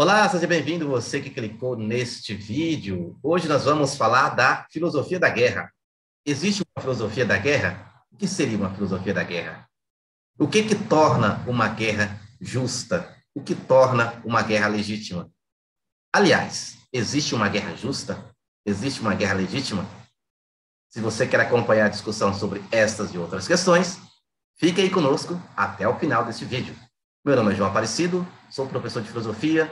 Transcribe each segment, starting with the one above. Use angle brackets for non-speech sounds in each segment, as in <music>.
Olá, seja bem-vindo você que clicou neste vídeo. Hoje nós vamos falar da filosofia da guerra. Existe uma filosofia da guerra? O que seria uma filosofia da guerra? O que que torna uma guerra justa? O que torna uma guerra legítima? Aliás, existe uma guerra justa? Existe uma guerra legítima? Se você quer acompanhar a discussão sobre estas e outras questões, fique aí conosco até o final deste vídeo. Meu nome é João Aparecido, sou professor de filosofia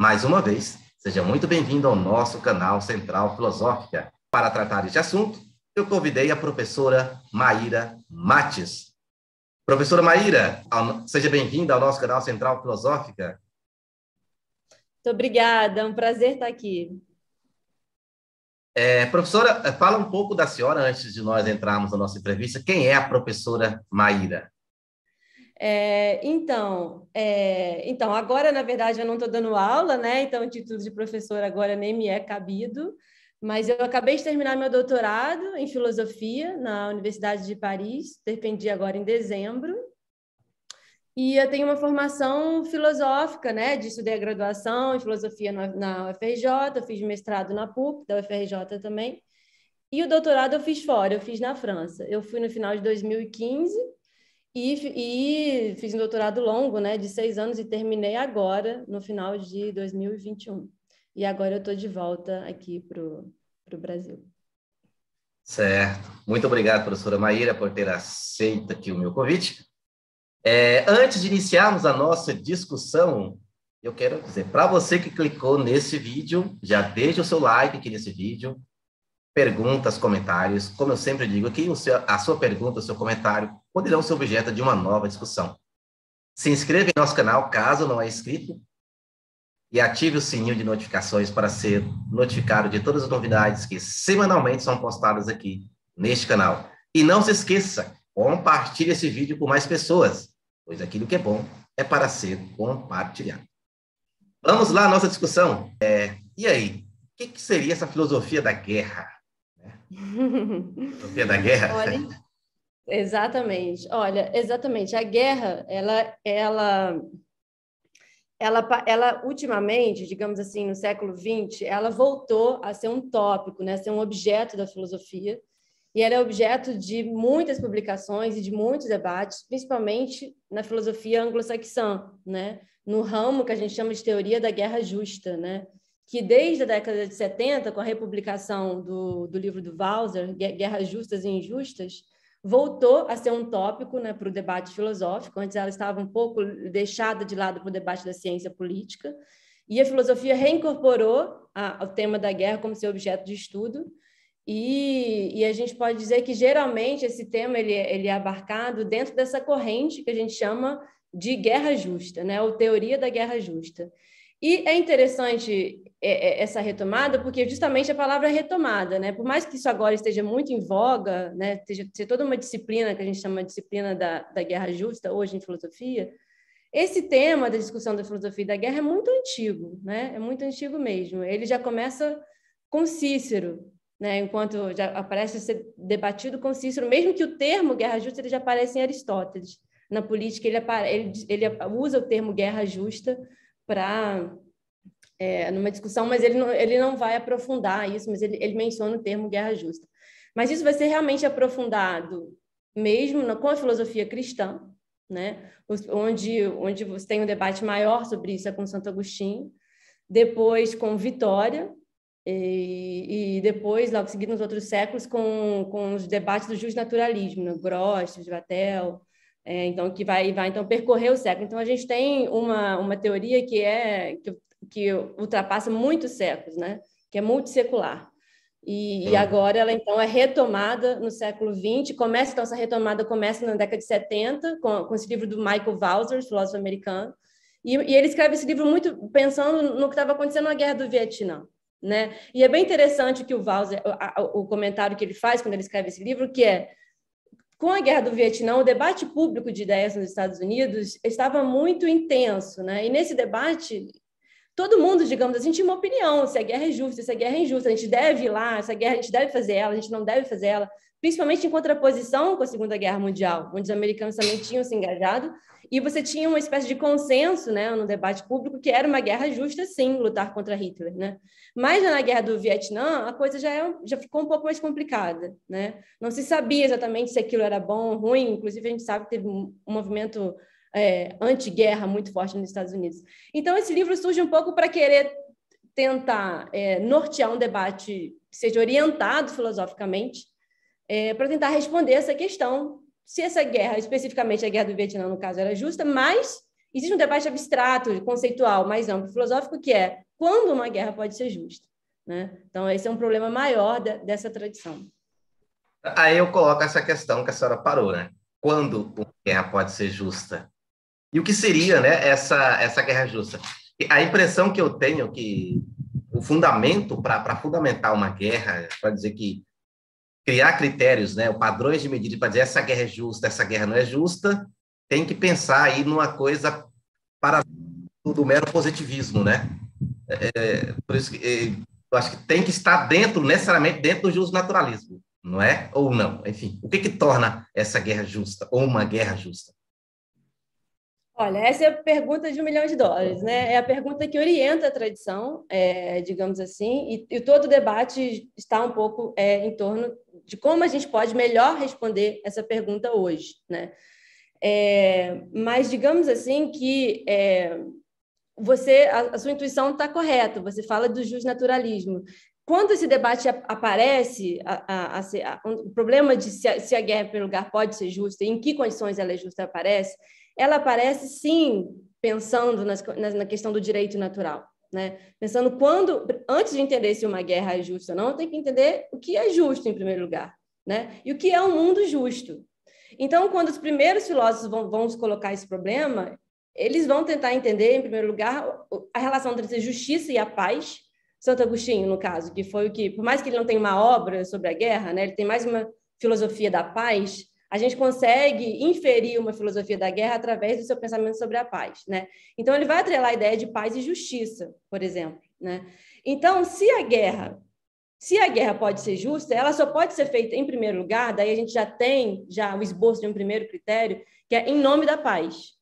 mais uma vez, seja muito bem-vindo ao nosso canal Central Filosófica. Para tratar este assunto, eu convidei a professora Maíra Mates. Professora Maíra, seja bem-vinda ao nosso canal Central Filosófica. Muito obrigada, é um prazer estar aqui. É, professora, fala um pouco da senhora antes de nós entrarmos na nossa entrevista. Quem é a professora Maíra? É, então, é, então, agora, na verdade, eu não estou dando aula, né? Então, o título de professor agora nem me é cabido, mas eu acabei de terminar meu doutorado em filosofia na Universidade de Paris, defendi agora em dezembro. E eu tenho uma formação filosófica, né? De estudar a graduação em filosofia na UFRJ, fiz mestrado na PUC, da UFRJ também. E o doutorado eu fiz fora, eu fiz na França. Eu fui no final de 2015 e, e fiz um doutorado longo, né, de seis anos, e terminei agora, no final de 2021. E agora eu estou de volta aqui para o Brasil. Certo. Muito obrigado, professora Maíra, por ter aceito aqui o meu convite. É, antes de iniciarmos a nossa discussão, eu quero dizer, para você que clicou nesse vídeo, já deixa o seu like aqui nesse vídeo, perguntas, comentários. Como eu sempre digo aqui, seu, a sua pergunta, o seu comentário poderão ser objeto de uma nova discussão. Se inscreva em nosso canal caso não é inscrito e ative o sininho de notificações para ser notificado de todas as novidades que semanalmente são postadas aqui neste canal. E não se esqueça, compartilhe esse vídeo com mais pessoas, pois aquilo que é bom é para ser compartilhado. Vamos lá, nossa discussão. É, e aí, o que, que, seria essa filosofia da guerra? <laughs> Filosofia da guerra? Olha... Exatamente. Olha, exatamente. A guerra, ela, ela, ela, ela ultimamente, digamos assim, no século XX, ela voltou a ser um tópico, né? A ser um objeto da filosofia. E ela é objeto de muitas publicações e de muitos debates, principalmente na filosofia anglo-saxã, né? No ramo que a gente chama de teoria da guerra justa, né? que desde a década de 70, com a republicação do, do livro do Walzer, Guerras Justas e Injustas, voltou a ser um tópico né, para o debate filosófico. Antes ela estava um pouco deixada de lado para o debate da ciência política. E a filosofia reincorporou a, o tema da guerra como seu objeto de estudo. E, e, a gente pode dizer que, geralmente, esse tema ele, ele é abarcado dentro dessa corrente que a gente chama de guerra justa, né? ou teoria da guerra justa. E é interessante é, é, essa retomada, porque justamente a palavra retomada, né? Por mais que isso agora esteja muito em voga, né? Esteja, seja toda uma disciplina que a gente chama de disciplina da, da guerra justa hoje em filosofia, esse tema da discussão da filosofia e da guerra é muito antigo, né? É muito antigo mesmo. Ele já começa com Cícero, né? Enquanto já aparece a ser debatido com Cícero, mesmo que o termo guerra justa ele já aparece em Aristóteles. Na política ele, ele, ele usa o termo guerra justa para é, numa discussão, mas ele não, ele não vai aprofundar isso, mas ele, ele menciona o termo guerra justa. Mas isso vai ser realmente aprofundado mesmo na, com a filosofia cristã, né? onde, onde você tem um debate maior sobre isso é com Santo Agostinho, depois com Vitória, e, e depois, logo seguido nos outros séculos, com, com os debates do justnaturalismo, né? Gross, Vatel, é, então que vai, vai então percorrer o século. Então a gente tem uma, uma teoria que é que eu que ultrapassa muitos séculos, né? que é multissecular. E, e, agora ela então é retomada no século XX, começa então essa retomada começa na década de 70 com, com esse livro do Michael Walzer, filósofo americano, e, e, ele escreve esse livro muito pensando no que estava acontecendo na guerra do Vietnã, né? E é bem interessante que o Walzer, o comentário que ele faz quando ele escreve esse livro, que é com a guerra do Vietnã, o debate público de ideias nos Estados Unidos estava muito intenso, né? E nesse debate todo mundo, digamos assim, tinha uma opinião se a guerra é justa, se a guerra é injusta, a gente deve ir lá, se a guerra a gente deve fazer ela, a gente não deve fazer ela, principalmente em contraposição com a Segunda Guerra Mundial, onde os americanos também tinham se engajado, e você tinha uma espécie de consenso né, no debate público que era uma guerra justa, sim, lutar contra Hitler. Né? Mas na guerra do Vietnã, a coisa já, é, já ficou um pouco mais complicada. Né? Não se sabia exatamente se aquilo era bom ou ruim, inclusive a gente sabe que teve um movimento é, anti-guerra muito forte nos Estados Unidos. Então, esse livro surge um pouco para querer tentar é, nortear um debate que seja orientado filosoficamente, é, para tentar responder essa questão, se essa guerra, especificamente a guerra do Vietnã, no caso, era justa, mas existe um debate abstrato, conceitual, mais amplo, filosófico, que é quando uma guerra pode ser justa. Né? Então, esse é um problema maior de, dessa tradição. Aí eu coloco essa questão que a senhora parou, né? Quando uma guerra pode ser justa? E o que seria né, essa, essa guerra justa? A impressão que eu tenho é que o fundamento para fundamentar uma guerra, para dizer que criar critérios, né, padrões de medida para dizer essa guerra é justa, essa guerra não é justa, tem que pensar aí numa coisa para do mero positivismo, né? É, é, por isso que é, eu acho que tem que estar dentro, necessariamente dentro do justo naturalismo, não é? Ou não? Enfim, o que que torna essa guerra justa ou uma guerra justa? Olha, essa é a pergunta de um milhão de dólares, né? É a pergunta que orienta a tradição, é, digamos assim, e, e, todo o debate está um pouco é, em torno de como a gente pode melhor responder essa pergunta hoje, né? É, mas digamos assim que é, você, a, a sua intuição está correta. Você fala do justnaturalismo, quando esse debate aparece, a, a, a, o problema de se, se a, guerra, em primeiro lugar, pode ser justa e em que condições ela é justa aparece, ela aparece sim pensando nas, na, questão do direito natural, né? Pensando quando, antes de entender se uma guerra é justa ou não, tem que entender o que é justo em primeiro lugar, né? E o que é um mundo justo. Então, quando os primeiros filósofos vão, vão colocar esse problema, eles vão tentar entender, em primeiro lugar, a relação entre justiça e a paz. Santo Agostinho, no caso, que foi o que, por mais que ele não tenha uma obra sobre a guerra, né? Ele tem mais uma filosofia da paz a gente consegue inferir uma filosofia da guerra através do seu pensamento sobre a paz, né? Então ele vai atrelar a ideia de paz e justiça, por exemplo, né? Então, se a guerra, se a guerra pode ser justa, ela só pode ser feita em primeiro lugar, daí a gente já tem já o esboço de um primeiro critério, que é em nome da paz.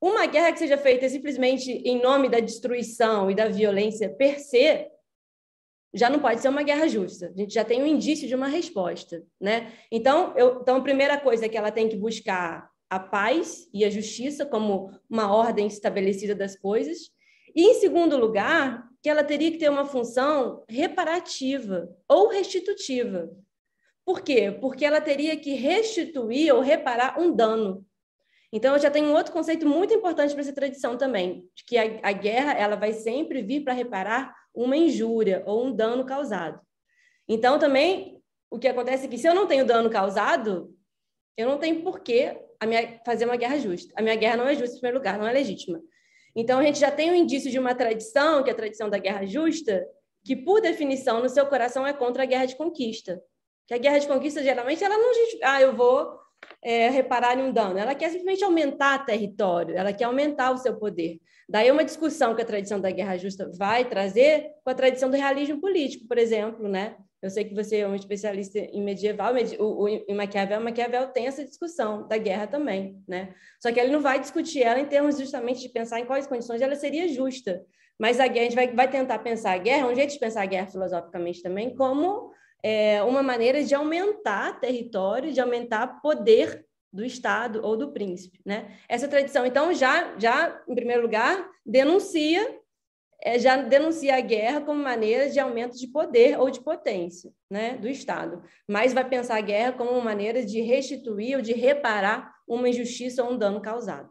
Uma guerra que seja feita simplesmente em nome da destruição e da violência per se, já não pode ser uma guerra justa. A gente já tem um indício de uma resposta, né? Então, eu, então a primeira coisa é que ela tem que buscar a paz e a justiça como uma ordem estabelecida das coisas. E em segundo lugar, que ela teria que ter uma função reparativa ou restitutiva. Por quê? Porque ela teria que restituir ou reparar um dano. Então, eu já tenho um outro conceito muito importante para essa tradição também, de que a, a guerra ela vai sempre vir para reparar uma injúria ou um dano causado. Então, também, o que acontece é que se eu não tenho dano causado, eu não tenho por que minha, fazer uma guerra justa. A minha guerra não é justa, em primeiro lugar, não é legítima. Então, a gente já tem um indício de uma tradição, que é a tradição da guerra justa, que, por definição, no seu coração é contra a guerra de conquista. Que a guerra de conquista, geralmente, ela não. Ah, eu vou é, repararem um dano, ela quer simplesmente aumentar território, ela quer aumentar o seu poder. Daí é uma discussão que a tradição da guerra justa vai trazer com a tradição do realismo político, por exemplo, né? Eu sei que você é um especialista em medieval, o, o, em Maquiavel, Maquiavel tem essa discussão da guerra também, né? Só que ele não vai discutir ela em termos justamente de pensar em quais condições ela seria justa. Mas a guerra, a gente vai, vai tentar pensar a guerra, é um jeito de pensar a guerra filosoficamente também, como é, uma maneira de aumentar território, de aumentar poder do Estado ou do príncipe, né? Essa tradição, então, já, já em primeiro lugar, denuncia é, já denuncia a guerra como maneira de aumento de poder ou de potência né, do Estado, mas vai pensar a guerra como uma maneira de restituir ou de reparar uma injustiça ou um dano causado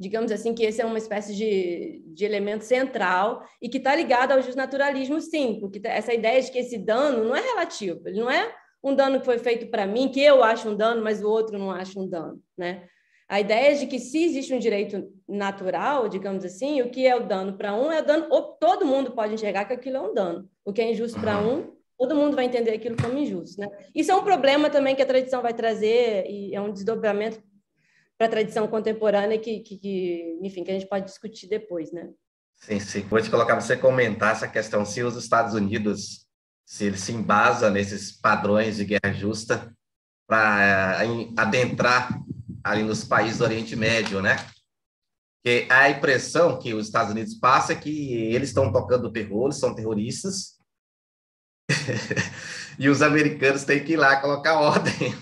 digamos assim, que esse é uma espécie de, de elemento central e que está ligado ao justnaturalismo, sim, porque tá, essa ideia de que esse dano não é relativo, ele não é um dano que foi feito para mim, que eu acho um dano, mas o outro não acha um dano, né? A ideia é de que se existe um direito natural, digamos assim, o que é o dano para um é o dano, todo mundo pode enxergar que aquilo é um dano. O que é injusto para um, todo mundo vai entender aquilo como injusto, né? Isso é um problema também que a tradição vai trazer e é um desdobramento para a tradição contemporânea que, que, que, enfim, que a gente pode discutir depois, né? Sim, sim. Vou te colocar você comentar essa questão se os Estados Unidos se ele se embasa nesses padrões de guerra justa para eh, adentrar ali nos países do Oriente Médio, né? Que a impressão que os Estados Unidos passa é que eles estão tocando terror, eles são terroristas, <laughs> e os americanos têm que ir lá colocar <laughs> ordem.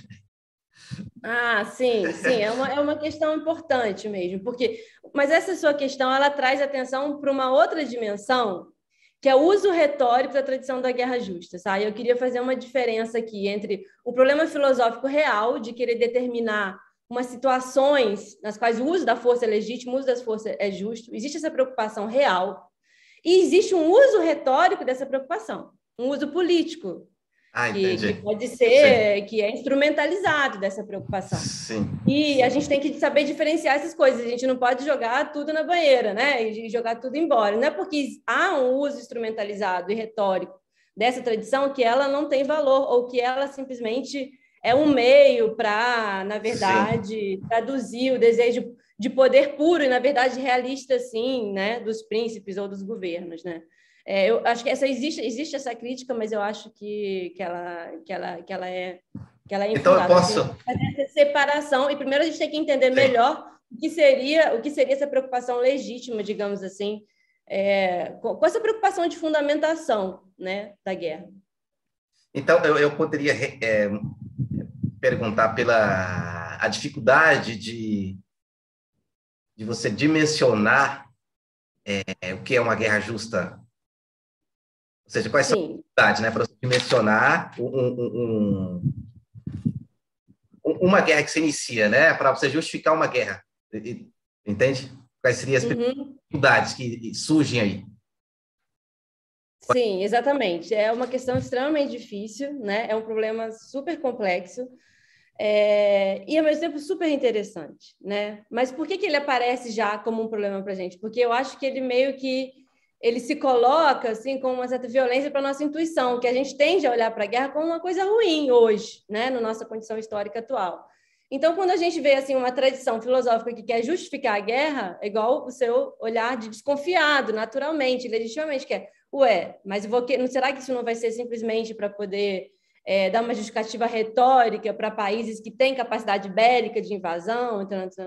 Ah, sim, sim, é uma, é uma questão importante mesmo, porque mas essa sua questão ela traz atenção para uma outra dimensão que é o uso retórico da tradição da guerra justa, sabe? Eu queria fazer uma diferença aqui entre o problema filosófico real de querer determinar umas situações nas quais o uso da força é legítimo, o uso das forças é justo, existe essa preocupação real e existe um uso retórico dessa preocupação, um uso político ah, que, que, pode ser, Sim. que é instrumentalizado dessa preocupação. Sim. E Sim. a gente tem que saber diferenciar essas coisas. A gente não pode jogar tudo na banheira, né? E jogar tudo embora. Não é porque há um uso instrumentalizado e retórico dessa tradição que ela não tem valor ou que ela simplesmente é um meio para, na verdade, Sim. traduzir o desejo de poder puro e, na verdade, realista, assim, né? Dos príncipes ou dos governos, né? É, eu acho que essa existe, existe essa crítica, mas eu acho que, que, ela, que, ela, que ela é. Que ela é então eu assim. posso. essa separação, e primeiro a gente tem que entender Sim. melhor o que seria o que seria essa preocupação legítima, digamos assim, é, com, com essa preocupação de fundamentação né, da guerra. Então, eu, eu poderia é, perguntar pela a dificuldade de, de você dimensionar é, o que é uma guerra justa ou seja, quais Sim. são as dificuldades, né? Para você dimensionar um, um, um, uma guerra que se inicia, né? Para você justificar uma guerra. Entende? Quais seriam as uhum. dificuldades que surgem aí? Sim, exatamente. É uma questão extremamente difícil, né? É um problema super complexo. É, e ao mesmo tempo super interessante, né? Mas por que, que ele aparece já como um problema para gente? Porque eu acho que ele meio que ele se coloca assim com uma certa violência para nossa intuição, que a gente tende a olhar para a guerra como uma coisa ruim hoje, né, na nossa condição histórica atual. Então, quando a gente vê assim uma tradição filosófica que quer justificar a guerra, é igual o seu olhar de desconfiado, naturalmente, legitimamente, que é, ué, mas vou que... não será que isso não vai ser simplesmente para poder é, dar uma justificativa retórica para países que têm capacidade bélica de invasão, etc.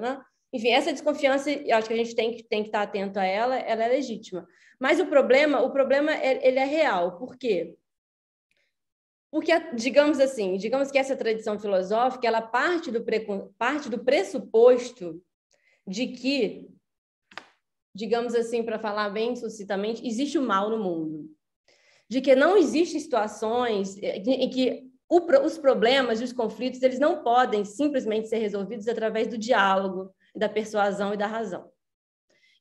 Enfim, essa desconfiança, eu acho que a gente tem que, tem que estar atento a ela, ela é legítima. Mas o problema, o problema é, ele é real. Por quê? Porque, digamos assim, digamos que essa tradição filosófica, ela parte do, pre, parte do pressuposto de que, digamos assim, para falar bem sucintamente, existe o mal no mundo. De que não existem situações é, em que o, os problemas e os conflitos, eles não podem simplesmente ser resolvidos através do diálogo, da persuasão e da razão.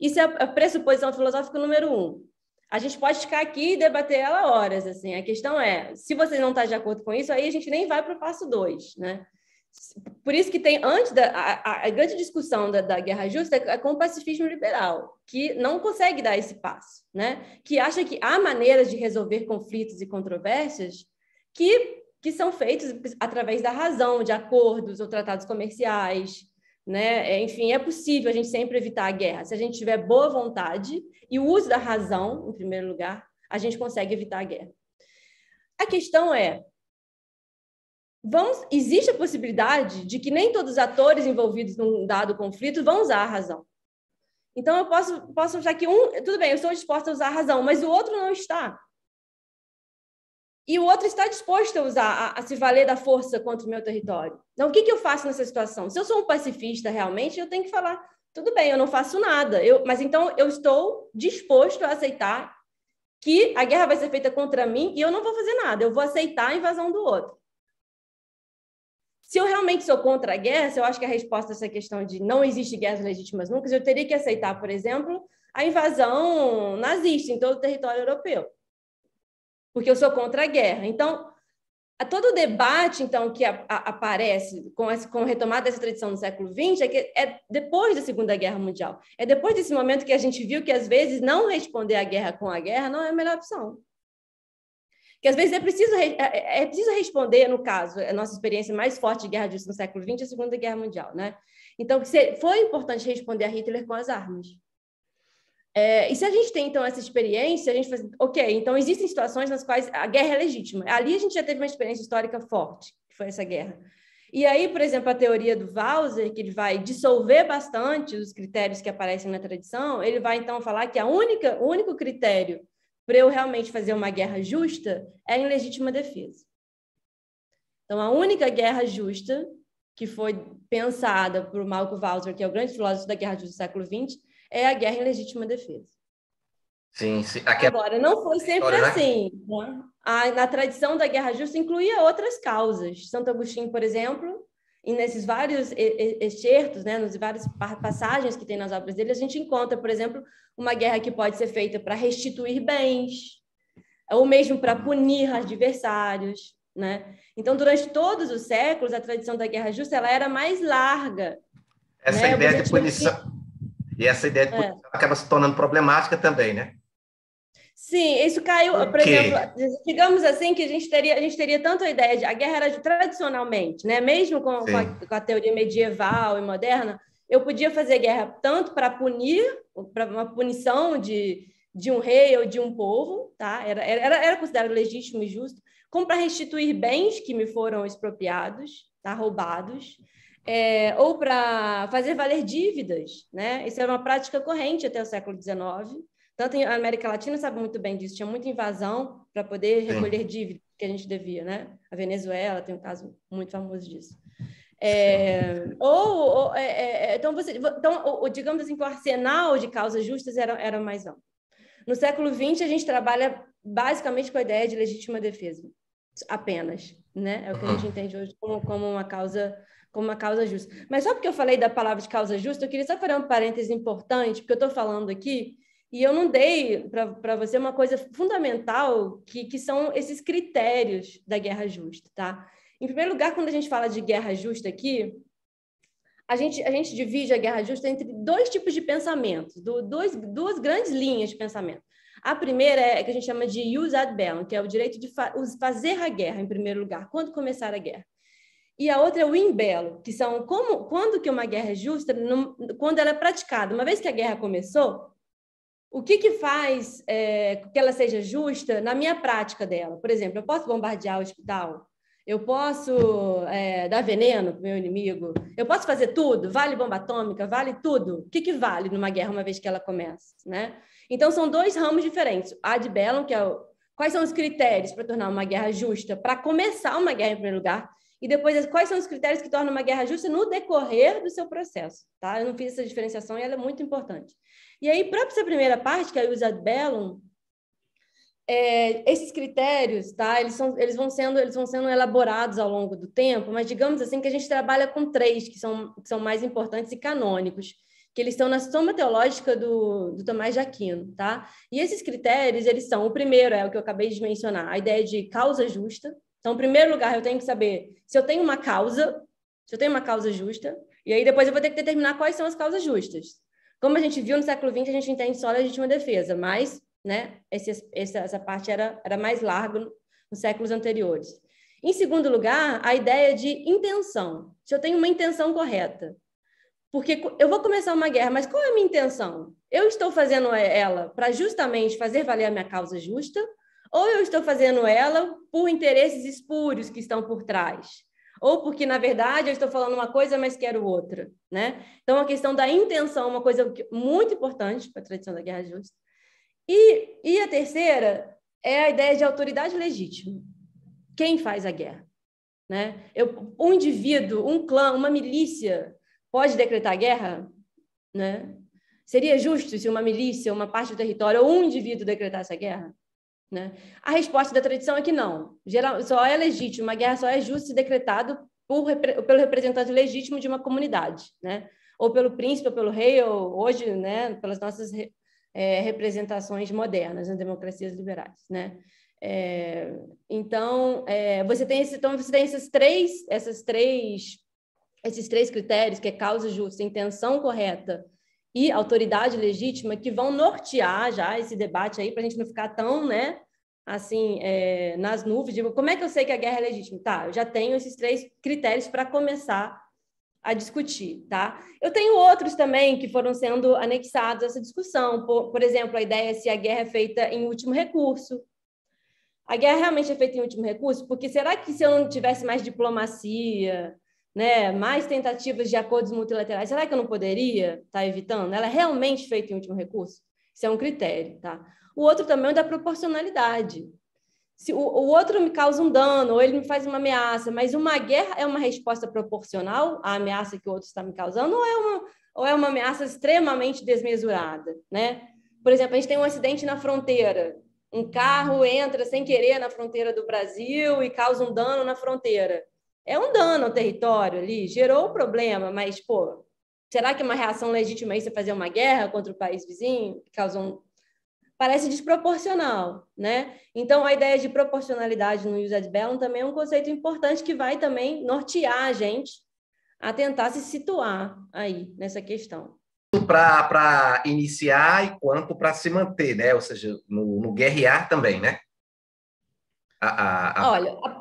Isso é a pressuposição filosófica número um. A gente pode ficar aqui e debater ela horas, assim. A questão é, se você não está de acordo com isso, aí a gente nem vai para o passo dois, né? Por isso que tem, antes da a, a grande discussão da, da, guerra justa é com o pacifismo liberal, que não consegue dar esse passo, né? Que acha que há maneiras de resolver conflitos e controvérsias que, que são feitos através da razão, de acordos ou tratados comerciais, né? É, enfim, é possível a gente sempre evitar a guerra. Se a gente tiver boa vontade e o uso da razão, em primeiro lugar, a gente consegue evitar a guerra. A questão é: vamos, existe a possibilidade de que nem todos os atores envolvidos num dado conflito vão usar a razão. Então, eu posso, posso achar que um, tudo bem, eu sou disposta a usar a razão, mas o outro não está e o outro está disposto a usar, a, a, se valer da força contra o meu território. Então, o que, que eu faço nessa situação? Se eu sou um pacifista realmente, eu tenho que falar: tudo bem, eu não faço nada, eu, mas então eu estou disposto a aceitar que a guerra vai ser feita contra mim e eu não vou fazer nada, eu vou aceitar a invasão do outro. Se eu realmente sou contra a guerra, se eu acho que a resposta a essa questão de não existe guerras legítimas nunca, eu teria que aceitar, por exemplo, a invasão nazista em todo o território europeu porque eu sou contra a guerra. Então, a todo o debate então que a, a, aparece com, esse, com a retomada dessa tradição do século XX é que é depois da Segunda Guerra Mundial. É depois desse momento que a gente viu que, às vezes, não responder à guerra com a guerra não é a melhor opção. Que, às vezes, é preciso, é, é, é preciso responder, no caso, a nossa experiência mais forte de guerra justa no século XX é a Segunda Guerra Mundial. Né? Então, foi importante responder a Hitler com as armas. É, e se a gente tem, então, essa experiência, a gente faz, assim, ok, então existem situações nas quais a guerra é legítima. Ali a gente já teve uma experiência histórica forte, que foi essa guerra. E aí, por exemplo, a teoria do Walser, que ele vai dissolver bastante os critérios que aparecem na tradição, ele vai, então, falar que a única, o único critério para eu realmente fazer uma guerra justa é a ilegítima defesa. Então, a única guerra justa que foi pensada por Malcolm Walser, que é o grande filósofo da guerra justa do século XX, é a guerra em legítima defesa. Sim, sim. Aqui é Agora, não foi sempre história, né? assim. Né? A, na tradição da guerra justa incluía outras causas. Santo Agostinho, por exemplo, e nesses vários excertos, né, nos várias passagens que tem nas obras dele, a gente encontra, por exemplo, uma guerra que pode ser feita para restituir bens, ou mesmo para punir adversários. Né? Então, durante todos os séculos, a tradição da guerra justa ela era mais larga. Essa né? ideia de punição. E essa ideia de punição é. acaba se tornando problemática também, né? Sim, isso caiu, por, por exemplo, digamos assim que a gente teria, a gente teria tanto a ideia de a guerra era de, tradicionalmente, né? Mesmo com, com a, com a teoria medieval e moderna, eu podia fazer guerra tanto para punir, para uma punição de, de um rei ou de um povo, tá? Era, era, era considerado legítimo e justo, como para restituir bens que me foram expropriados, tá? roubados, é, ou para fazer valer dívidas. Né? Isso era uma prática corrente até o século XIX. Tanto a América Latina sabe muito bem disso, tinha muita invasão para poder recolher dívidas que a gente devia. Né? A Venezuela tem um caso muito famoso disso. É, ou, ou é, é, é então, você, então, digamos assim, o arsenal de causas justas era, era mais amplo. No século XX, a gente trabalha basicamente com a ideia de legítima defesa, apenas. Né? É o que a gente uhum. entende hoje como, como uma causa como uma causa justa. Mas só porque eu falei da palavra de causa justa, eu queria só fazer um parêntese importante, porque eu estou falando aqui e eu não dei para você uma coisa fundamental, que, que são esses critérios da guerra justa, tá? Em primeiro lugar, quando a gente fala de guerra justa aqui, a gente, a gente divide a guerra justa entre dois tipos de pensamentos, do, dois, duas grandes linhas de pensamento. A primeira é que a gente chama de use ad bellum, que é o direito de fa fazer a guerra, em primeiro lugar, quando começar a guerra e a outra é o imbelo, que são como quando que uma guerra é justa, quando ela é praticada. Uma vez que a guerra começou, o que, que faz é, que ela seja justa na minha prática dela? Por exemplo, eu posso bombardear o hospital? Eu posso é, dar veneno para o meu inimigo? Eu posso fazer tudo? Vale bomba atômica? Vale tudo? O que, que vale numa guerra uma vez que ela começa? Né? Então, são dois ramos diferentes. a de bellum, que é o, quais são os critérios para tornar uma guerra justa, para começar uma guerra em primeiro lugar, e depois quais são os critérios que tornam uma guerra justa no decorrer do seu processo, tá? Eu não fiz essa diferenciação e ela é muito importante. E aí, para essa primeira parte, que é o ad bellum, é, esses critérios, tá? Eles, são, eles, vão sendo, eles vão sendo elaborados ao longo do tempo, mas digamos assim que a gente trabalha com três que são, que são mais importantes e canônicos, que eles estão na soma teológica do, do Tomás de Aquino, tá? E esses critérios, eles são, o primeiro é o que eu acabei de mencionar, a ideia de causa justa, então, em primeiro lugar, eu tenho que saber se eu tenho uma causa, se eu tenho uma causa justa, e aí depois eu vou ter que determinar quais são as causas justas. Como a gente viu no século XX, a gente entende só a legítima defesa, mas né, esse, essa, essa parte era, era mais larga nos séculos anteriores. Em segundo lugar, a ideia de intenção. Se eu tenho uma intenção correta. Porque eu vou começar uma guerra, mas qual é a minha intenção? Eu estou fazendo é, ela para justamente fazer valer a minha causa justa ou eu estou fazendo ela por interesses espúrios que estão por trás, ou porque na verdade eu estou falando uma coisa, mas quero outra, né? Então a questão da intenção, é uma coisa muito importante para a tradição da guerra justa. E, e a terceira é a ideia de autoridade legítima. Quem faz a guerra, né? Eu, um indivíduo, um clã, uma milícia pode decretar guerra, né? Seria justo se uma milícia, uma parte do território ou um indivíduo decretasse a guerra? Né? A resposta da tradição é que não. Geral, só é legítimo, uma guerra só é justa se decretado por, pelo representante legítimo de uma comunidade, né? ou pelo príncipe, ou pelo rei, ou hoje, né? pelas nossas é, representações modernas nas democracias liberais. Né? É, então, é, você tem, esse, então, você tem esses três, essas três, esses três critérios, que é causa justa, intenção correta, e autoridade legítima que vão nortear já esse debate aí para a gente não ficar tão, né, assim, é, nas nuvens. Tipo, como é que eu sei que a guerra é legítima? Tá, eu já tenho esses três critérios para começar a discutir, tá? Eu tenho outros também que foram sendo anexados a essa discussão. Por, por exemplo, a ideia é se a guerra é feita em último recurso. A guerra realmente é feita em último recurso? Porque será que se eu não tivesse mais diplomacia, né, mais tentativas de acordos multilaterais, será que eu não poderia estar tá evitando? Ela é realmente feita em último recurso? Isso é um critério, tá? O outro também é da proporcionalidade. Se o, o outro me causa um dano, ou ele me faz uma ameaça, mas uma guerra é uma resposta proporcional à ameaça que o outro está me causando, ou é uma, ou é uma ameaça extremamente desmesurada, né? Por exemplo, a gente tem um acidente na fronteira, um carro entra sem querer na fronteira do Brasil e causa um dano na fronteira é um dano ao território ali, gerou o um problema, mas, pô, será que é uma reação legítima aí você fazer uma guerra contra o país vizinho, causou um... Parece desproporcional, né? Então, a ideia de proporcionalidade no use ad bellum também é um conceito importante que vai também nortear a gente a tentar se situar aí nessa questão. Para iniciar e quanto para se manter, né? Ou seja, no, no guerrear também, né? A, a, a... Olha, a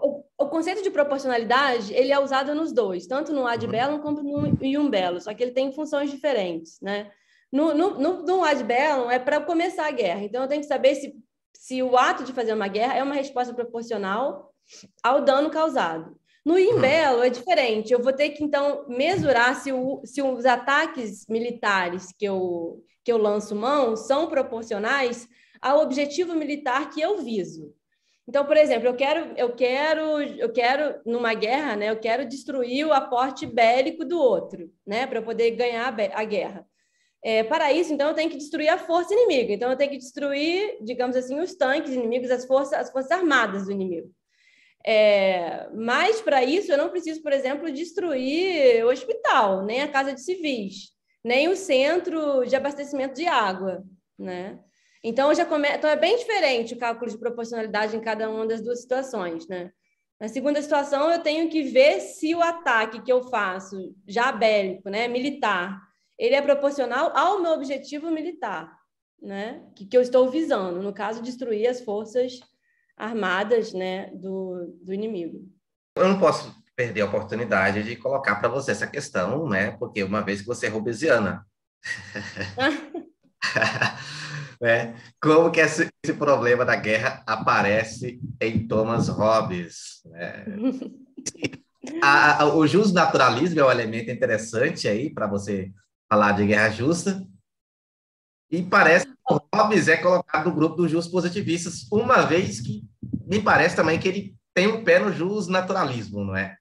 o conceito de proporcionalidade ele é usado nos dois, tanto no ad uhum. bellum como no ium bello, só que ele tem funções diferentes, né? No, no, no, no ad bellum é para começar a guerra, então eu tenho que saber se, se o ato de fazer uma guerra é uma resposta proporcional ao dano causado. No ium uhum. bello é diferente, eu vou ter que então mesurar se, o, se os ataques militares que eu, que eu lanço mão são proporcionais ao objetivo militar que eu viso. Então, por exemplo, eu quero, eu quero, eu quero numa guerra, né? Eu quero destruir o aporte bélico do outro, né? Para eu poder ganhar a, a guerra. É, para isso, então, eu tenho que destruir a força inimiga. Então, eu tenho que destruir, digamos assim, os tanques inimigos, as forças, as forças armadas do inimigo. É, mas para isso, eu não preciso, por exemplo, destruir o hospital, nem a casa de civis, nem o centro de abastecimento de água, né? Então, já come... então, é bem diferente o cálculo de proporcionalidade em cada uma das duas situações, né? Na segunda situação, eu tenho que ver se o ataque que eu faço, já bélico, né, militar, ele é proporcional ao meu objetivo militar, né, que, que eu estou visando, no caso, destruir as forças armadas, né, do, do inimigo. Eu não posso perder a oportunidade de colocar para você essa questão, né, porque uma vez que você é robesiana. <laughs> né? Como que esse, esse, problema da guerra aparece em Thomas Hobbes? Né? <laughs> a, a, o justo naturalismo é um elemento interessante aí para você falar de guerra justa. E parece que o Hobbes é colocado no grupo dos justos positivistas, uma vez que me parece também que ele tem um pé no jus naturalismo, não é?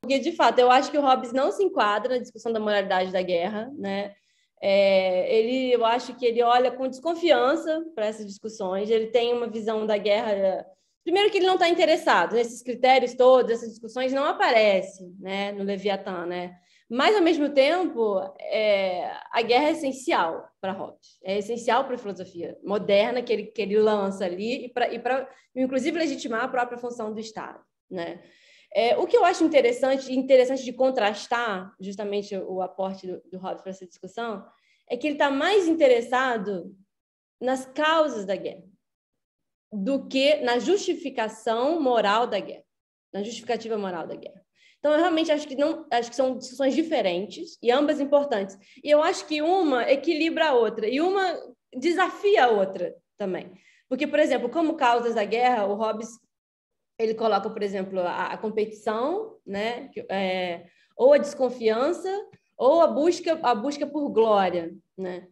Porque, de fato, eu acho que o Hobbes não se enquadra na discussão da moralidade da guerra, né? É, ele, eu acho que ele olha com desconfiança para essas discussões. Ele tem uma visão da guerra. Primeiro que ele não está interessado nesses critérios todos, essas discussões não aparecem, né, no Leviatã, né? Mas ao mesmo tempo, é, a guerra é essencial para Hobbes, é essencial para a filosofia moderna que ele que ele lança ali e para inclusive legitimar a própria função do Estado, né? É, o que eu acho interessante, interessante de contrastar justamente o, o aporte do, do Hobbes para essa discussão, é que ele está mais interessado nas causas da guerra do que na justificação moral da guerra, na justificativa moral da guerra. Então, eu realmente acho que não, acho que são discussões diferentes e ambas importantes. E eu acho que uma equilibra a outra e uma desafia a outra também. Porque, por exemplo, como causas da guerra, o Hobbes ele coloca, por exemplo, a, a competição, né? É, ou a desconfiança, ou a busca, a busca por glória, né?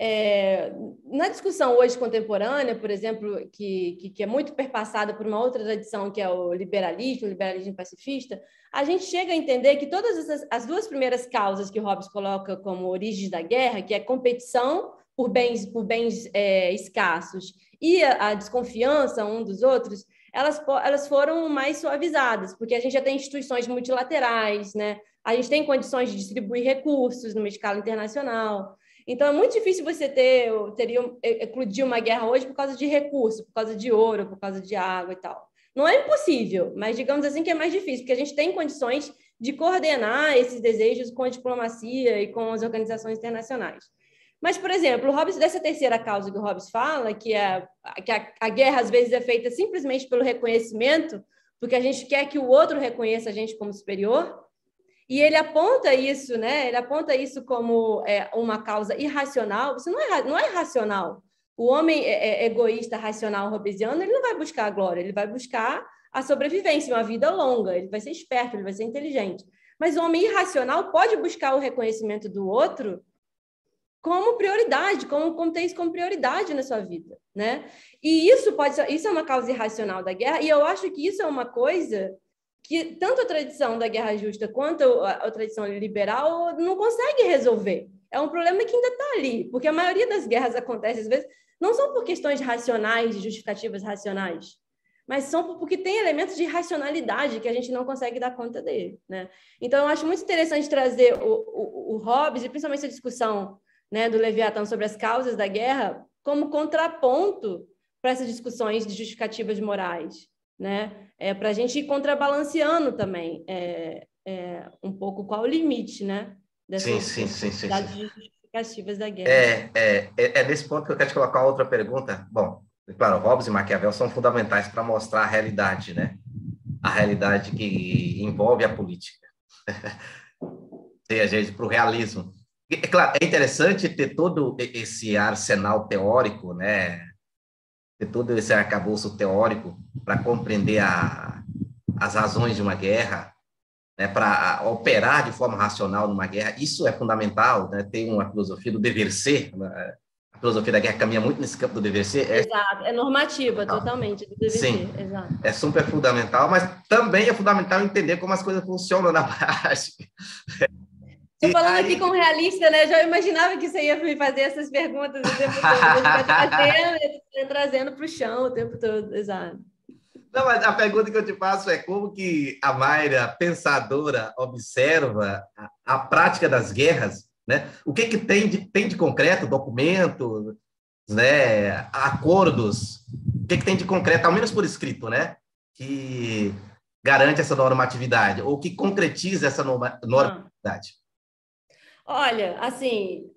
É, na discussão hoje contemporânea, por exemplo, que, que, que, é muito perpassada por uma outra tradição que é o liberalismo, o liberalismo pacifista, a gente chega a entender que todas essas, as duas primeiras causas que Hobbes coloca como origem da guerra, que é competição por bens, por bens é, escassos e a, a desconfiança um dos outros, elas, elas foram mais suavizadas, porque a gente já tem instituições multilaterais, né? a gente tem condições de distribuir recursos numa escala internacional. Então, é muito difícil você ter, teria, é, eclodir uma guerra hoje por causa de recurso, por causa de ouro, por causa de água e tal. Não é impossível, mas digamos assim que é mais difícil, porque a gente tem condições de coordenar esses desejos com a diplomacia e com as organizações internacionais. Mas, por exemplo, o Hobbes, dessa terceira causa que o Hobbes fala, que, é, que a, a guerra às vezes é feita simplesmente pelo reconhecimento, porque a gente quer que o outro reconheça a gente como superior, e ele aponta isso, né? Ele aponta isso como é, uma causa irracional. Isso não é, não é racional. O homem é, é egoísta, racional, hobbesiano, ele não vai buscar a glória, ele vai buscar a sobrevivência, uma vida longa. Ele vai ser esperto, ele vai ser inteligente. Mas o homem irracional pode buscar o reconhecimento do outro como prioridade, como contém isso como prioridade na sua vida, né? E isso pode ser, isso é uma causa irracional da guerra, e eu acho que isso é uma coisa que tanto a tradição da guerra justa quanto a, a tradição liberal não consegue resolver. É um problema que ainda está ali, porque a maioria das guerras acontece às vezes não são por questões racionais, de justificativas racionais, mas são porque tem elementos de racionalidade que a gente não consegue dar conta dele, né? Então eu acho muito interessante trazer o, o, o Hobbes e principalmente essa discussão né, do Leviatã sobre as causas da guerra como contraponto para essas discussões de justificativas morais, né? É, para a gente ir contrabalanceando também é, é, um pouco qual o limite, né? Dessas sim, sim, sim, justificativas da guerra. É, é, é, é, nesse ponto que eu quero te colocar outra pergunta. Bom, claro, Hobbes e Maquiavel são fundamentais para mostrar a realidade, né? A realidade que envolve a política. <laughs> Tem a gente para o realismo. É claro, é interessante ter todo esse arsenal teórico, né? Ter todo esse arcabouço teórico para compreender a, as razões de uma guerra, né? Para operar de forma racional numa guerra, isso é fundamental, né? Tem uma filosofia do dever ser, né? a filosofia da guerra caminha muito nesse campo do dever ser. É... Exato, é normativa, ah. totalmente, do dever Sim. ser. Exato. É super fundamental, mas também é fundamental entender como as coisas funcionam na <laughs> prática. Estou falando aqui com um realista, né? Já imaginava que você ia me fazer essas perguntas o tempo todo, <laughs> trazendo para né? o chão o tempo todo, exato. Não, mas a pergunta que eu te faço é como que a Mayra, pensadora, observa a, a prática das guerras, né? O que que tem de, tem de concreto, documento, né? acordos, o que que tem de concreto, ao menos por escrito, né? Que garante essa normatividade, ou que concretiza essa ah. normatividade. Ah. Olha, assim,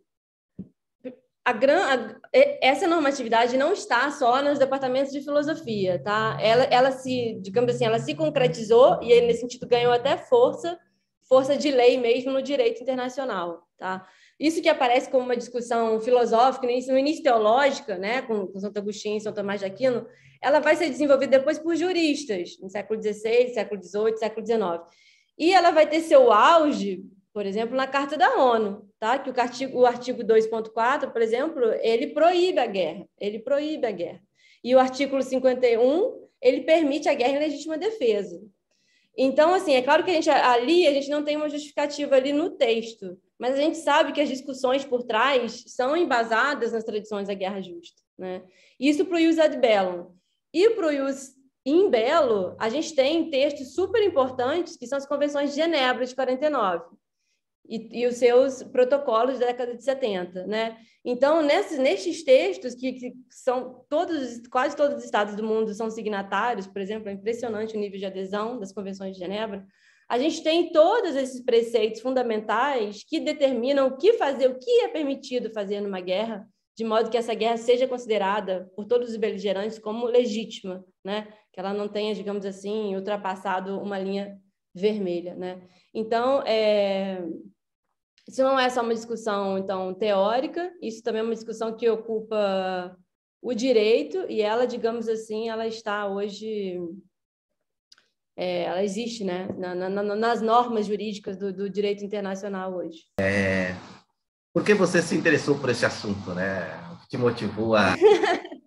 a gran, a, essa normatividade não está só nos departamentos de filosofia, tá? Ela, ela se, digamos assim, ela se concretizou e aí, nesse sentido ganhou até força, força de lei mesmo no direito internacional, tá? Isso que aparece como uma discussão filosófica, no né? é início, no início teológica, né, com, com Santo Agostinho, São Tomás de Aquino, ela vai ser desenvolvida depois por juristas, no século XVI, século XVIII, século XIX. E ela vai ter seu auge por exemplo, na Carta da ONU, tá? que o artigo, o artigo 2.4, por exemplo, ele proíbe a guerra, ele proíbe a guerra. E o artigo 51, ele permite a guerra em legítima defesa. Então, assim, é claro que a gente ali a gente não tem uma justificativa ali no texto, mas a gente sabe que as discussões por trás são embasadas nas tradições da guerra justa, né? Isso para o Ius ad bellum. E para o Ius in bello, a gente tem textos super importantes que são as convenções de Genebra de 49, e, e, os seus protocolos da década de 70, né? Então, nesses, nestes textos, que, que, são todos, quase todos os estados do mundo são signatários, por exemplo, é impressionante o nível de adesão das convenções de Genebra, a gente tem todos esses preceitos fundamentais que determinam o que fazer, o que é permitido fazer numa guerra, de modo que essa guerra seja considerada por todos os beligerantes como legítima, né? Que ela não tenha, digamos assim, ultrapassado uma linha vermelha, né? Então, é, isso não é só uma discussão, então, teórica, isso também é uma discussão que ocupa o direito e ela, digamos assim, ela está hoje... É, ela existe, né? Na, na, nas normas jurídicas do, do direito internacional hoje. É, por que você se interessou por esse assunto, né? O que te motivou a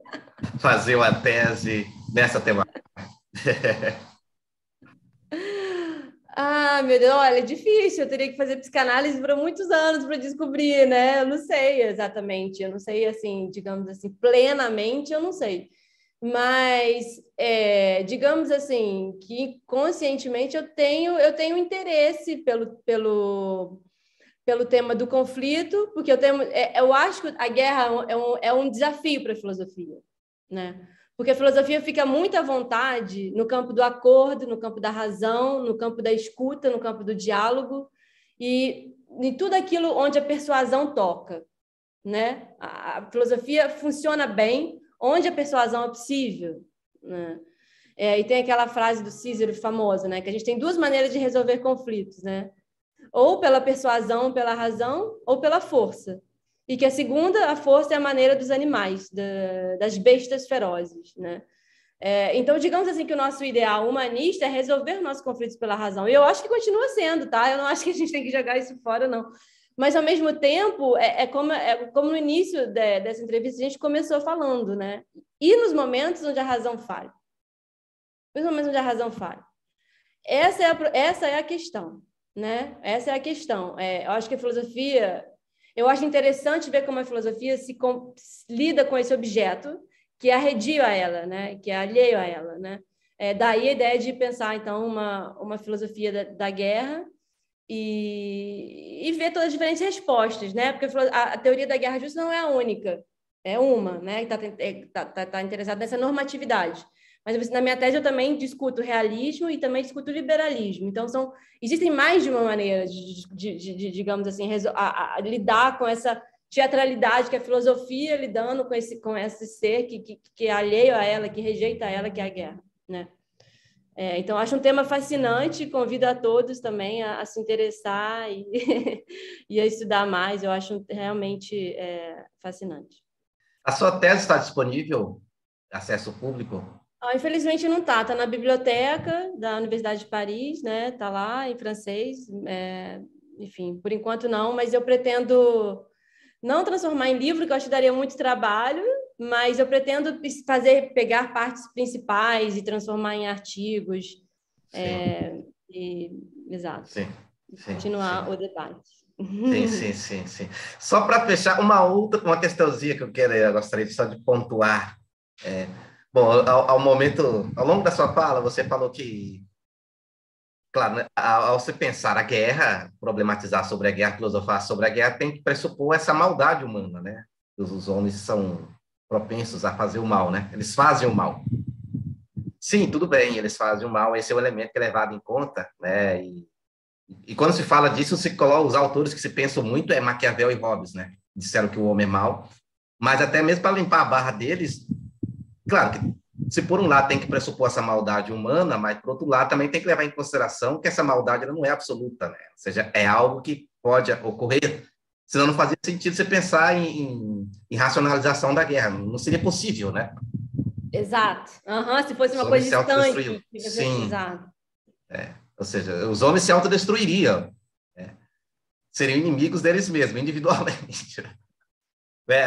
<laughs> fazer uma tese nessa temática? <laughs> Ah, meu Deus, olha, é difícil. Eu teria que fazer psicanálise por muitos anos para descobrir, né? Eu não sei exatamente. Eu não sei, assim, digamos assim, plenamente, eu não sei. Mas, é, digamos assim, que conscientemente eu tenho, eu tenho interesse pelo, pelo, pelo tema do conflito, porque eu, tenho, é, eu acho que a guerra é um, é um é desafio para a filosofia, né? Porque a filosofia fica muito à vontade no campo do acordo, no campo da razão, no campo da escuta, no campo do diálogo e em tudo aquilo onde a persuasão toca, né? A filosofia funciona bem onde a persuasão é possível, né? É, e tem aquela frase do Cícero famosa, né? Que a gente tem duas maneiras de resolver conflitos, né? Ou pela persuasão, pela razão, ou pela força e que a segunda, a força é a maneira dos animais, da, das bestas ferozes, né? É, então, digamos assim que o nosso ideal humanista é resolver nossos conflitos pela razão. E eu acho que continua sendo, tá? Eu não acho que a gente tem que jogar isso fora, não. Mas, ao mesmo tempo, é, é, como, é como, no início de, dessa entrevista a gente começou falando, né? E nos momentos onde a razão falha. Nos momentos onde a razão falha. Essa é a, essa é a questão, né? Essa é a questão. É, eu acho que a filosofia eu acho interessante ver como a filosofia se, com, lida com esse objeto que é arredio a ela, né? que é alheio a ela. Né? É, daí a ideia de pensar, então, uma, uma filosofia da, da guerra e, e, ver todas as diferentes respostas, né? porque a, a teoria da guerra justa não é a única, é uma, né? está é, tá, tá, tá interessada nessa normatividade. Mas assim, na minha tese eu também discuto realismo e também discuto liberalismo. Então são existem mais de uma maneira de, de, de, de digamos assim, a, a, lidar com essa teatralidade que é a filosofia lidando com esse com esse ser que, que, que é alheio a ela, que rejeita ela, que é a guerra, né? É, então, acho um tema fascinante, convido a todos também a, a se interessar e, <laughs> e, a estudar mais, eu acho realmente é, fascinante. A sua tese está disponível? Acesso público? Ah, infelizmente não tá, tá na biblioteca da Universidade de Paris, né? Tá lá em francês, é... enfim, por enquanto não, mas eu pretendo não transformar em livro, que eu acho que daria muito trabalho, mas eu pretendo fazer pegar partes principais e transformar em artigos. É, e, exato. Sim, sim, continuar sim. o debate. Sim, sim, sim, sim. Só para fechar, uma outra, uma questãozinha que eu quero, eu gostaria só de pontuar. É, Bom, ao, ao, momento, ao longo da sua fala, você falou que, claro, né, ao, ao, se pensar a guerra, problematizar sobre a guerra, filosofar sobre a guerra, tem que pressupor essa maldade humana, né? Os, os homens são propensos a fazer o mal, né? Eles fazem o mal. Sim, tudo bem, eles fazem o mal, esse é o elemento que é levado em conta, né? E, e quando se fala disso, se coloca os autores que se pensam muito é Maquiavel e Hobbes, né? Disseram que o homem é mau, mas até mesmo para limpar a barra deles, Claro que, se por um lado tem que pressupor essa maldade humana, mas por outro lado também tem que levar em consideração que essa maldade não é absoluta, né? Ou seja, é algo que pode ocorrer. Senão não fazia sentido você pensar em, em, em racionalização da guerra. Não seria possível, né? Exato. Uhum, se fosse uma coisa distante. Sim. É. Ou seja, os homens se autodestruiriam. Né? Seriam inimigos deles mesmos, individualmente. Né?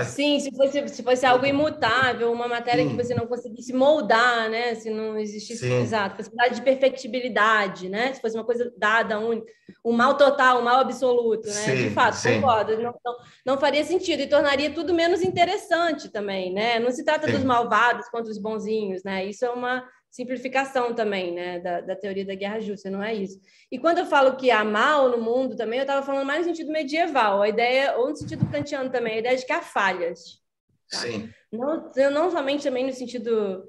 Sim, se fosse, se fosse algo uhum. imutável, uma matéria Sim. que hum. você não conseguisse moldar, né? Se não existisse, Sim. exato, possibilidade de perfectibilidade, né? Se fosse uma coisa dada, única, um mal total, um mal absoluto, né? Sim. De fato, concordo. Não, não, não, faria sentido e tornaria tudo menos interessante também, né? Não se trata dos malvados contra os bonzinhos, né? Isso é uma simplificação também, né, da, da, teoria da guerra justa, não é isso. E quando eu falo que há mal no mundo também, eu estava falando mais no sentido medieval, a ideia, ou no sentido kantiano também, a ideia de que há falhas. Tá? Sim. Não, não somente também no sentido,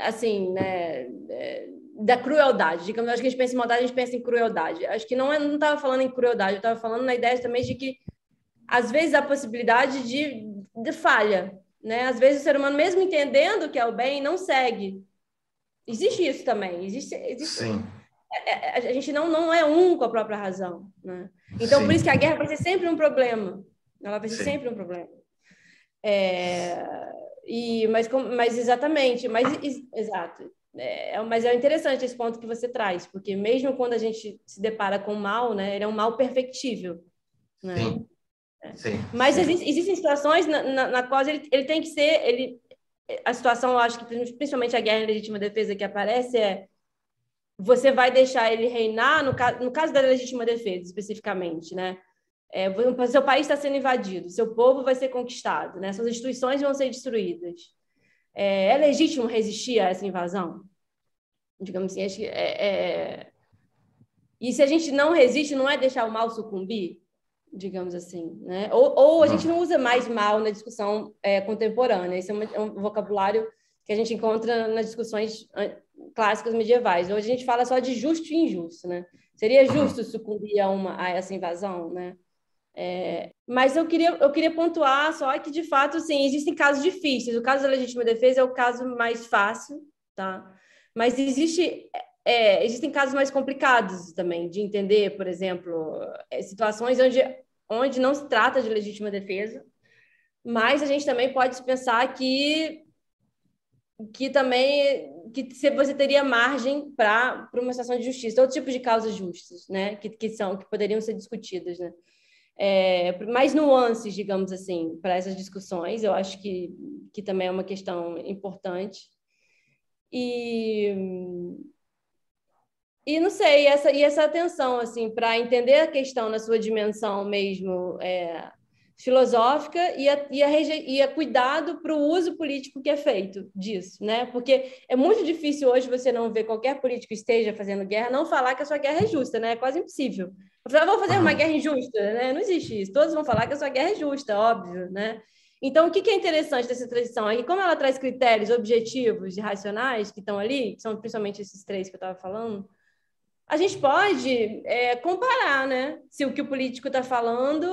assim, né, é, da crueldade, digamos, acho que a gente pensa em maldade, a gente pensa em crueldade. Acho que não estava é, falando em crueldade, eu estava falando na ideia também de que, às vezes, há possibilidade de, de falha, né? Às vezes o ser humano, mesmo entendendo que é o bem, não segue Existe isso também. Existe, existe Sim. A, é, é, a, a, gente não, não é um com a própria razão. Né? Então, Sim. por isso que a guerra vai ser sempre um problema. Ela vai ser Sim. sempre um problema. É, e, mas, mas exatamente, mas exato. É, é, mas é interessante esse ponto que você traz, porque mesmo quando a gente se depara com o mal, né, ele é um mal perfectível. Né? Sim. Sim. Mas existem, situações na, na, na qual ele, ele tem que ser, ele, a situação, eu acho que principalmente a guerra em legítima defesa que aparece é você vai deixar ele reinar, no caso, no caso da legítima defesa especificamente, né? É, seu país está sendo invadido, seu povo vai ser conquistado, né? suas instituições vão ser destruídas. É, é legítimo resistir a essa invasão? Digamos assim, acho que é, é... E se a gente não resiste, não é deixar o mal sucumbir? digamos assim, né? Ou, ou a gente não usa mais mal na discussão é, contemporânea. Esse é um, é um, vocabulário que a gente encontra nas discussões ah, clássicas medievais. Hoje a gente fala só de justo e injusto, né? Seria justo sucumbir a, uma, a essa invasão, né? É, mas eu queria, eu queria pontuar só que, de fato, assim, existem casos difíceis. O caso da legítima defesa é o caso mais fácil, tá? Mas existe é, existem casos mais complicados também de entender, por exemplo, é, situações onde, onde não se trata de legítima defesa, mas a gente também pode pensar que que também que você teria margem para uma situação de justiça, outro tipo de causas justas, né, que, que são que poderiam ser discutidas, né, é, mais nuances, digamos assim, para essas discussões. Eu acho que que também é uma questão importante e e não sei, e essa, e essa atenção, assim, para entender a questão na sua dimensão mesmo é, filosófica e a, e a, e a cuidado para o uso político que é feito disso, né? Porque é muito difícil hoje você não ver qualquer político esteja fazendo guerra, não falar que a sua guerra é justa, né? É quase impossível. Eu ah, vou fazer uma guerra injusta, né? Não existe isso. Todos vão falar que a sua guerra é justa, óbvio, né? Então, o que é interessante dessa tradição é que, como ela traz critérios objetivos e racionais que estão ali, que são principalmente esses três que eu estava falando, a gente pode é, comparar, né? Se o que o político está falando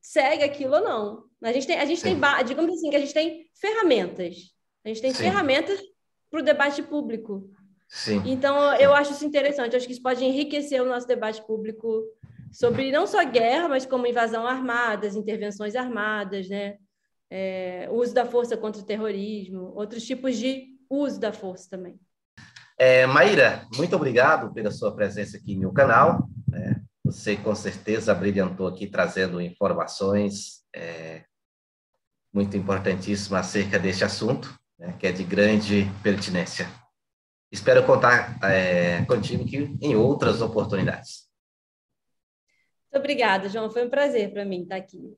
segue aquilo ou não. A gente tem, a gente tem digamos assim, que a gente tem ferramentas. A gente tem Sim. ferramentas para o debate público. Sim. Então, eu acho isso interessante. Eu acho que isso pode enriquecer o nosso debate público sobre não só guerra, mas como invasão armada, intervenções armadas, né? É, uso da força contra o terrorismo, outros tipos de uso da força também. É, Maíra, muito obrigado pela sua presença aqui no canal. É, você, com certeza, brilhantou aqui trazendo informações é, muito importantíssimas acerca deste assunto, né, que é de grande pertinência. Espero contar é, contigo aqui em outras oportunidades. Muito obrigada, João. Foi um prazer para mim estar aqui.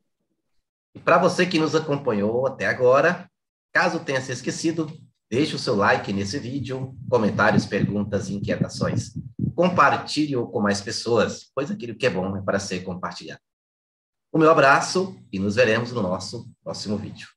E para você que nos acompanhou até agora, caso tenha se esquecido, Deixe o seu like nesse vídeo, comentários, perguntas e inquietações. Compartilhe-o com mais pessoas, pois aquilo que é bom é para ser compartilhado. O meu abraço e nos veremos no nosso próximo vídeo.